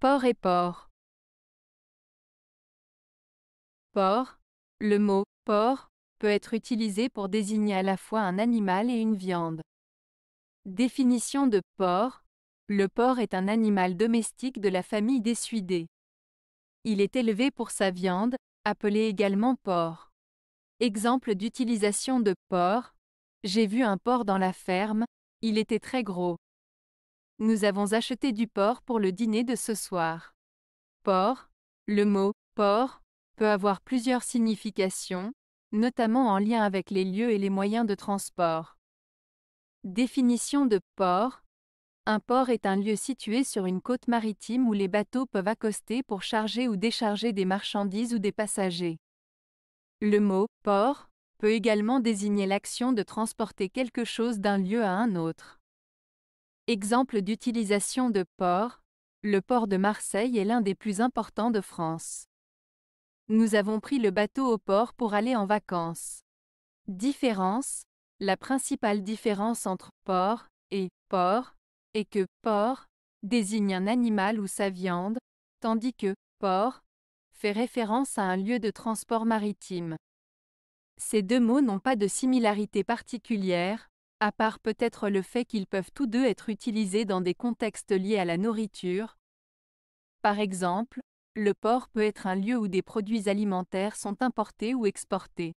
Porc et porc Porc, Le mot porc peut être utilisé pour désigner à la fois un animal et une viande. Définition de porc. Le porc est un animal domestique de la famille des suidés. Il est élevé pour sa viande, appelée également porc. Exemple d'utilisation de porc. J'ai vu un porc dans la ferme, il était très gros. Nous avons acheté du porc pour le dîner de ce soir. Port. Le mot port peut avoir plusieurs significations, notamment en lien avec les lieux et les moyens de transport. Définition de port. Un port est un lieu situé sur une côte maritime où les bateaux peuvent accoster pour charger ou décharger des marchandises ou des passagers. Le mot port peut également désigner l'action de transporter quelque chose d'un lieu à un autre. Exemple d'utilisation de port, le port de Marseille est l'un des plus importants de France. Nous avons pris le bateau au port pour aller en vacances. Différence La principale différence entre port et port est que port désigne un animal ou sa viande, tandis que port fait référence à un lieu de transport maritime. Ces deux mots n'ont pas de similarité particulière, à part peut-être le fait qu'ils peuvent tous deux être utilisés dans des contextes liés à la nourriture. Par exemple, le port peut être un lieu où des produits alimentaires sont importés ou exportés.